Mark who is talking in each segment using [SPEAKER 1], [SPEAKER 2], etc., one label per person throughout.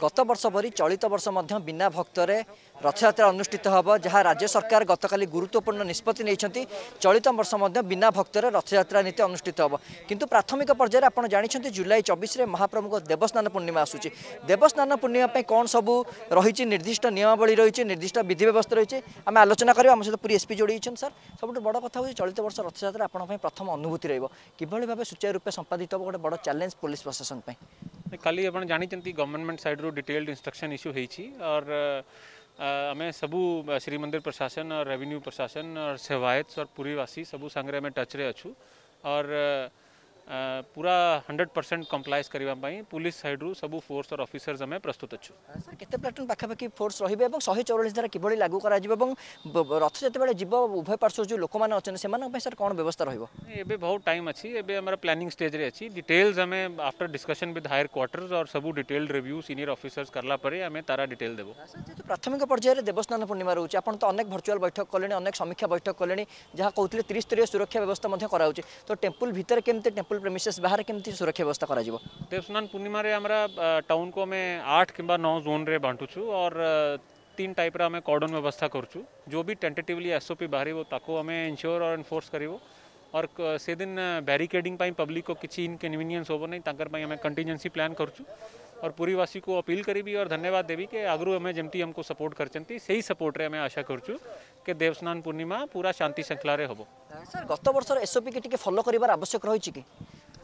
[SPEAKER 1] ଗତବର୍ଷ ପରି ଚଳିତ ବର୍ଷ ମଧ୍ୟ ବିନା ଭକ୍ତରେ ରଥଯାତ୍ରା ଅନୁଷ୍ଠିତ ହେବ ଯାହା ରାଜ୍ୟ ସରକାର ଗତକାଲି ଗୁରୁତ୍ୱପୂର୍ଣ୍ଣ ନିଷ୍ପତ୍ତି ନେଇଛନ୍ତି ଚଳିତ ବର୍ଷ ମଧ୍ୟ ବିନା ଭକ୍ତରେ ରଥଯାତ୍ରା ନୀତି ଅନୁଷ୍ଠିତ ହେବ କିନ୍ତୁ ପ୍ରାଥମିକ ପର୍ଯ୍ୟାୟରେ ଆପଣ ଜାଣିଛନ୍ତି ଜୁଲାଇ ଚବିଶରେ ମହାପ୍ରଭୁଙ୍କ ଦେବସ୍ନାନ ପୂର୍ଣ୍ଣିମା ଆସୁଛି ଦେବସ୍ନାନ ପୂର୍ଣ୍ଣିମା ପାଇଁ କ'ଣ ସବୁ ରହିଛି ନିର୍ଦ୍ଦିଷ୍ଟ ନିୟମାବଳୀ ରହିଛି ନିର୍ଦ୍ଦିଷ୍ଟ ବିଧି ବ୍ୟବସ୍ଥା ରହିଛି ଆମେ ଆଲୋଚନା କରିବା ଆମ ସହିତ ପୁରୀ ଏସ୍ପି ଯୋଡ଼ିଛନ୍ତି ସାର୍ ସବୁଠୁ ବଡ଼ କଥା ହେଉଛି ଚଳିତ ବର୍ଷ ରଥଯାତ୍ରା ଆପଣଙ୍କ ପାଇଁ ପ୍ରଥମ ଅନୁଭୂତି ରହିବ କିଭଳି ଭାବେ ସୁଚାରୁ ରୂପେ ସମ୍ପାଦିତ ହେବ ଗୋଟେ ବଡ଼ ଚ୍ୟାଲେଞ୍ଜ ପୋଲିସ ପ୍ରଶାସନ ପାଇଁ
[SPEAKER 2] कल आज जानते गवर्नमेंट सैड्रु डिटेल्ड इनस्ट्रक्शन इश्यू होर आम सब श्रीमंदिर प्रशासन और रेवेन्यू प्रशासन और सेवायत और पूरीवासी सबू सांगे टच्रे अच्छू और ପୁରା ହଣ୍ଡ୍ରେଡ଼ ପରସେଣ୍ଟ କମ୍ପ୍ଲାଏସ୍ କରିବା ପାଇଁ ପୁଲିସ୍ ସାଇଡ଼୍ରୁ ସବୁ ଫୋର୍ସ ଅର୍ ଅଫିସର୍ସ ଆମେ ପ୍ରସ୍ତୁତ ଅଛୁ ସାର୍
[SPEAKER 1] କେତେ ପ୍ଲାଟୁନ୍ ପାଖାପାଖି ଫୋର୍ସ ରହିବେ ଏବଂ ଶହେ ଚଉରାଳିଶ ଦ୍ୱାରା କିଭଳି ଲାଗୁ କରାଯିବ ଏବଂ ରଥ ଯେତେବେଳେ ଯିବ ଉଭୟ ପାର୍ଶ୍ୱ ଯେଉଁ ଲୋକମାନେ ଅଛନ୍ତି ସେମାନଙ୍କ ପାଇଁ ସାର୍ କ'ଣ ବ୍ୟବସ୍ଥା ରହିବ
[SPEAKER 2] ଏବେ ବହୁତ ଟାଇମ୍ ଅଛି ଏବେ ଆମର ପ୍ଲାନିଂ ଷ୍ଟେଜ୍ରେ ଅଛି ଡିଟେଲ୍ସ ଆମେ after discussion with higher quarters or ସବୁ ଡିଟେଲ୍ଡ ରିଭ୍ୟୁ ସିନିୟର ଅଫିସର୍ସ କଲା ପରେ ଆମେ ତାର ଡିଟେଲ୍ ଦେବୁ ଯେହେତୁ
[SPEAKER 1] ପ୍ରାଥମିକ ପର୍ଯ୍ୟାୟରେ ଦେବସ୍ନାନ ପୂର୍ଣ୍ଣିମା ରହୁଛି ଆପଣ ତ ଅନେକ ଭର୍ଚୁଆଲ୍ ବୈଠକ କଲେଣି ଅନେକ ସମୀକ୍ଷା ବୈଠକ କଲେଣି ଯାହା କହୁଥିଲେ ତ୍ରିସ୍ତରୀୟ ସୁରକ୍ଷା ବ୍ୟବସ୍ଥା ମଧ୍ୟ କରାଯାଉଛି ତ ଟେମ୍ପୁଲ୍ ଭିତରେ କେମିତି ଟେମ୍ପୁଲ ସ୍କୁଲ ପ୍ରେମିସେସ୍ ବାହାରେ କେମିତି ସୁରକ୍ଷା ବ୍ୟବସ୍ଥା କରାଯିବ
[SPEAKER 2] ଦେବସ୍ନାନ ପୂର୍ଣ୍ଣିମାରେ ଆମର ଟାଉନକୁ ଆମେ ଆଠ କିମ୍ବା ନଅ ଜୋନ୍ରେ ବାଣ୍ଟୁଛୁ और तीन टाइप आम कॉर्डन व्यवस्था करुचु जो भी टेंटेटिवली एसओपी बाहर ताको आम इंश्योर और एनफोर्स करिवो और से दिन बारिकेडिंग पब्लिक को किसी इनकनभिनियंस हम ना हमें कंटिजेन्सी प्लां करुचु और पुरीवासी को अपील करी और धन्यवाद देवी कि आगु हमें जमती हमको सपोर्ट करचंती सही सपोर्ट रे हमें आशा करुचु कि देवस्नान पूर्णिमा पूरा शांति श्रृंखलार हम सर गत वर्ष एसओपी की
[SPEAKER 1] टी फलो कर आवश्यक
[SPEAKER 2] रही कि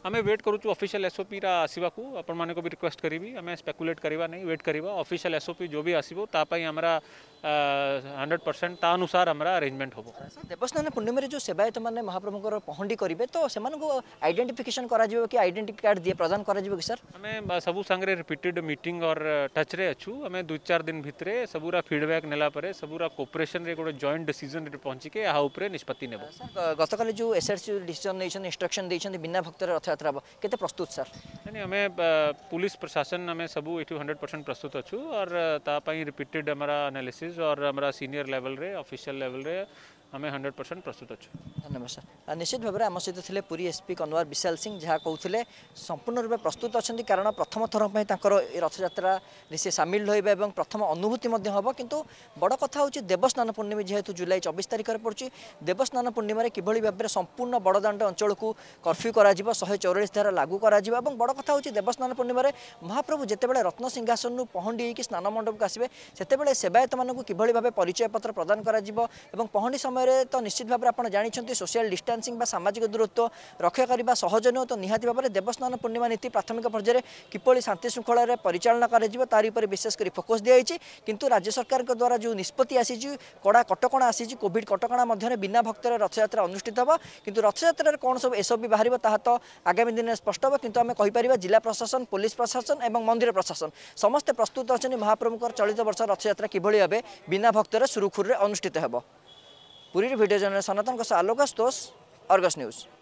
[SPEAKER 2] आम व्वेट करुचु अफिशियल एसओपी आसवा को आपण को भी रिक्वेस्ट करी आम स्पेकुलेट करवा नहीं व्वेट करवा अफिशियल एसओपी जो भी आसो तापाई आमरा हंड्रेड परसेंट ता अनुसार हमारा अरेंजमेंट हम
[SPEAKER 1] देवस्थान पूर्णिम जो सेवायत मैंने महाप्रभु पहंडी करेंगे तो से कर कि आइडेट कार्ड दिए प्रदान कर सर
[SPEAKER 2] आम सब सांगे रिपीटेड मीटिंग और टच्रे अच्छू आम दुई चार दिन भितर सबूरा फिडबैक नाला सबूरा कोपरेसन गोटे जॉइंट डिसीजन के यहाँ निष्पत्ति ने
[SPEAKER 1] गतकाल जो एस एस सी डिसीजन नहीं इनस्ट्रक्शन देते बिना भक्त रथयात्रा हम के प्रस्तुत सर
[SPEAKER 2] नहीं आम पुलिस प्रशासन आम सब ये हंड्रेड परसेंट प्रस्तुत अच्छा और रिपीटेड आम आनालीसीस ऑफिस और हमारा सीनियर लेवल रे ऑफिशियल लेवल रे ଆମେ ହଣ୍ଡ୍ରେଡ୍ ପରସେଣ୍ଟ ପ୍ରସ୍ତୁତ ଅଛୁ ଧନ୍ୟବାଦ ସାର୍
[SPEAKER 1] ନିଶ୍ଚିତ ଭାବରେ ଆମ ସହିତ ଥିଲେ ପୁରୀ ଏସ୍ପି କନ୍ୱାର ବିଶାଲ ସିଂ ଯାହା କହୁଥିଲେ ସମ୍ପୂର୍ଣ୍ଣ ରୂପେ ପ୍ରସ୍ତୁତ ଅଛନ୍ତି କାରଣ ପ୍ରଥମ ଥର ପାଇଁ ତାଙ୍କର ଏ ରଥଯାତ୍ରାରେ ସେ ସାମିଲ ରହିବେ ଏବଂ ପ୍ରଥମ ଅନୁଭୂତି ମଧ୍ୟ ହେବ କିନ୍ତୁ ବଡ଼ କଥା ହେଉଛି ଦେବସ୍ନାନ ପୂର୍ଣ୍ଣିମା ଯେହେତୁ ଜୁଲାଇ ଚବିଶ ତାରିଖରେ ପଡ଼ୁଛି ଦେବସ୍ନାନ ପୂର୍ଣ୍ଣିମାରେ କିଭଳି ଭାବରେ ସମ୍ପୂର୍ଣ୍ଣ ବଡ଼ଦାଣ୍ଡ ଅଞ୍ଚଳକୁ କର୍ଫ୍ୟୁ କରାଯିବ ଶହେ ଚଉରାଳିଶ ଧାରା ଲାଗୁ କରାଯିବ ଏବଂ ବଡ଼ କଥା ହେଉଛି ଦେବସ୍ନାନ ପୂର୍ଣ୍ଣିମାରେ ମହାପ୍ରଭୁ ଯେତେବେଳେ ରତ୍ନ ସିଂହାସନରୁ ପହଣ୍ଡି ହେଇକି ସ୍ନାନ ମଣ୍ଡପକୁ ଆସିବେ ସେତେବେଳେ ସେବାୟତମାନଙ୍କୁ କିଭଳି ଭାବେ ପରିଚୟପତ୍ର ପ୍ରଦାନ କରାଯିବ ଏବଂ ପହଣ୍ଡି ସମୟ ସମୟରେ ତ ନିଶ୍ଚିତ ଭାବରେ ଆପଣ ଜାଣିଛନ୍ତି ସୋସିଆଲ୍ ଡିଷ୍ଟାନ୍ସିଂ ବା ସାମାଜିକ ଦୂରତ୍ୱ ରକ୍ଷା କରିବା ସହଜ ନୁହେଁ ତ ନିହାତି ଭାବରେ ଦେବସ୍ନାନ ପୂର୍ଣ୍ଣିମା ନୀତି ପ୍ରାଥମିକ ପର୍ଯ୍ୟାୟରେ କିଭଳି ଶାନ୍ତି ଶୃଙ୍ଖଳାରେ ପରିଚାଳନା କରାଯିବ ତାରି ଉପରେ ବିଶେଷ କରି ଫୋକସ୍ ଦିଆଯାଇଛି କିନ୍ତୁ ରାଜ୍ୟ ସରକାରଙ୍କ ଦ୍ୱାରା ଯେଉଁ ନିଷ୍ପତ୍ତି ଆସିଛି କଡ଼ା କଟକଣା ଆସିଛି କୋଭିଡ୍ କଟକଣା ମଧ୍ୟରେ ବିନା ଭକ୍ତରେ ରଥଯାତ୍ରା ଅନୁଷ୍ଠିତ ହେବ କିନ୍ତୁ ରଥଯାତ୍ରାରେ କ'ଣ ସବୁ ଏସବୁ ବି ବାହାରିବ ତାହା ତ ଆଗାମୀ ଦିନରେ ସ୍ପଷ୍ଟ ହେବ କିନ୍ତୁ ଆମେ କହିପାରିବା ଜିଲ୍ଲା ପ୍ରଶାସନ ପୋଲିସ ପ୍ରଶାସନ ଏବଂ ମନ୍ଦିର ପ୍ରଶାସନ ସମସ୍ତେ ପ୍ରସ୍ତୁତ ଅଛନ୍ତି ମହାପ୍ରଭୁଙ୍କର ଚଳିତ ବର୍ଷ ରଥଯାତ୍ରା କିଭଳି ଭାବେ ବିନା ଭକ୍ତରେ ସୁରୁଖୁରୁରେ ଅନୁଷ୍ଠିତ ହେବ पूरी भिडियो जर्नलिस्ट सनातन कसा आलोकस अर्गस न्यूज़